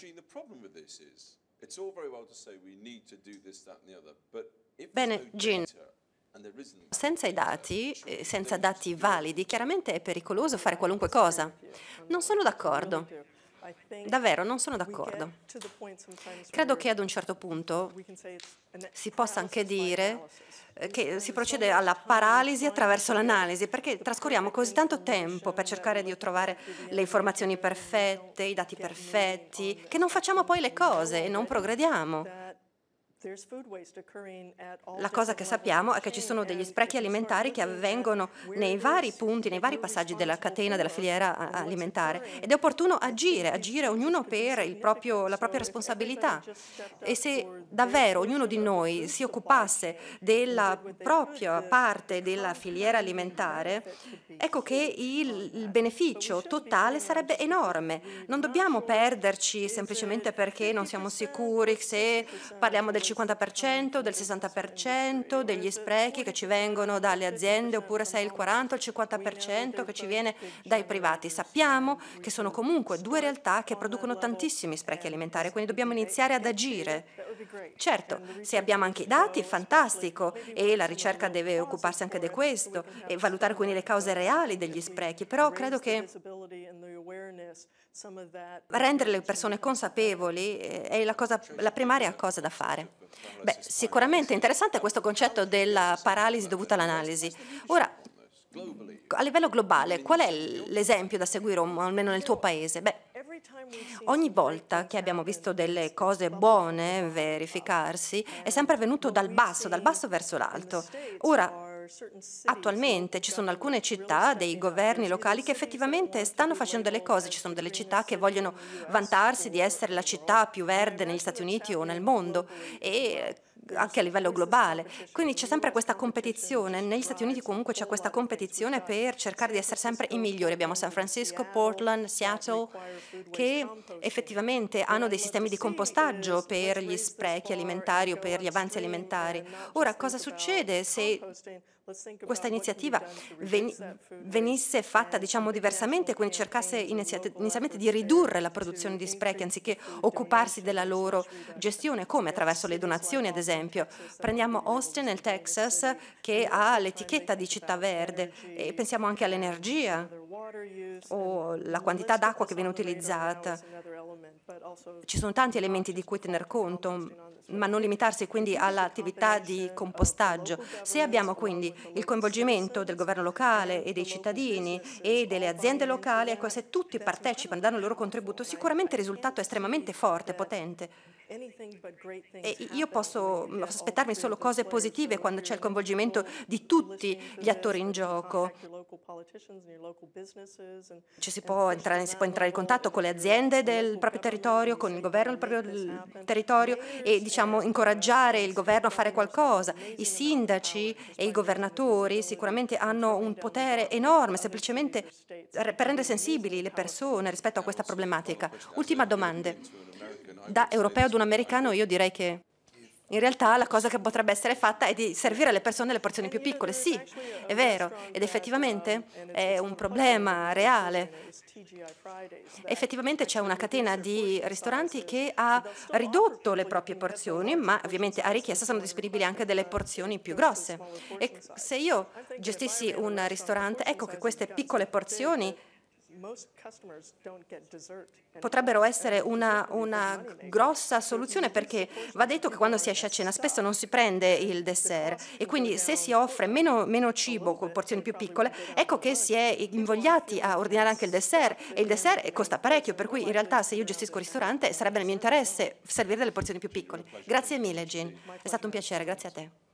Now, the problem with this is it's all very well to say we need to do this, that, and the other, but if Bene, Gene. Senza i dati, eh, senza dati validi, chiaramente è pericoloso fare qualunque cosa. Non sono d'accordo. Davvero, non sono d'accordo. Credo che ad un certo punto si possa anche dire eh, che si procede alla paralisi attraverso l'analisi, perché trascorriamo così tanto tempo per cercare di trovare le informazioni perfette, i dati perfetti, che non facciamo poi le cose e non progrediamo. La cosa che sappiamo è che ci sono degli sprechi alimentari che avvengono nei vari punti, nei vari passaggi della catena, della filiera eh, alimentare ed è opportuno agire, agire ognuno per proprio, la propria responsabilità e se davvero ognuno di noi si occupasse della propria parte della filiera alimentare Ecco che il, il beneficio totale sarebbe enorme. Non dobbiamo perderci semplicemente perché non siamo sicuri se parliamo del 50%, del 60%, degli sprechi che ci vengono dalle aziende oppure se è il 40 o il 50% che ci viene dai privati. Sappiamo che sono comunque due realtà che producono tantissimi sprechi alimentari, quindi dobbiamo iniziare ad agire. Certo, se abbiamo anche i dati, fantastico, e la ricerca deve occuparsi anche di questo e valutare quindi le cause reali reali degli sprechi, però credo che rendere le persone consapevoli eh, è la, cosa, la primaria cosa da fare. Beh, sicuramente è interessante questo concetto della paralisi dovuta all'analisi. Ora, a livello globale, qual è l'esempio da seguire, o almeno nel tuo paese? Beh, ogni volta che abbiamo visto delle cose buone verificarsi, è sempre venuto dal basso, dal basso verso l'alto. Ora, Attualmente ci sono alcune città, dei governi locali che effettivamente stanno facendo delle cose, ci sono delle città che vogliono vantarsi di essere la città più verde negli Stati Uniti o nel mondo e eh, anche a livello globale. Quindi c'è sempre questa competizione, negli Stati Uniti comunque c'è questa competizione per cercare di essere sempre i migliori. Abbiamo San Francisco, Portland, Seattle, che effettivamente hanno dei sistemi di compostaggio per gli sprechi alimentari o per gli avanzi alimentari. Ora, cosa succede se questa iniziativa venisse fatta diciamo, diversamente, quindi cercasse inizialmente di ridurre la produzione di sprechi anziché occuparsi della loro gestione, come attraverso le donazioni ad esempio. Prendiamo Austin nel Texas che ha l'etichetta di città verde e pensiamo anche all'energia o la quantità d'acqua che viene utilizzata. Ci sono tanti elementi di cui tener conto, ma non limitarsi quindi all'attività di compostaggio. Se abbiamo quindi il coinvolgimento del governo locale e dei cittadini e delle aziende locali, ecco, se tutti partecipano, e danno il loro contributo, sicuramente il risultato è estremamente forte, potente. E io posso aspettarmi solo cose positive quando c'è il coinvolgimento di tutti gli attori in gioco. Ci si può entrare, si può entrare in contatto con le aziende del proprio territorio territorio, con il governo del proprio territorio e diciamo, incoraggiare il governo a fare qualcosa. I sindaci e i governatori sicuramente hanno un potere enorme semplicemente per rendere sensibili le persone rispetto a questa problematica. Ultima domanda. Da europeo ad un americano io direi che in realtà la cosa che potrebbe essere fatta è di servire alle persone le porzioni più piccole. Sì, è vero, ed effettivamente è un problema reale. Effettivamente c'è una catena di ristoranti che ha ridotto le proprie porzioni, ma ovviamente a richiesta sono disponibili anche delle porzioni più grosse. E se io gestissi un ristorante, ecco che queste piccole porzioni potrebbero essere una, una, grossa soluzione perché va detto che quando si esce a cena spesso non si prende il dessert e quindi se si offre meno, meno cibo con porzioni più piccole ecco che si è invogliati a ordinare anche il dessert e il dessert costa parecchio per cui in realtà se io gestisco il ristorante sarebbe nel mio interesse servire delle porzioni più piccole. Grazie mille Jean, è stato un piacere, grazie a te.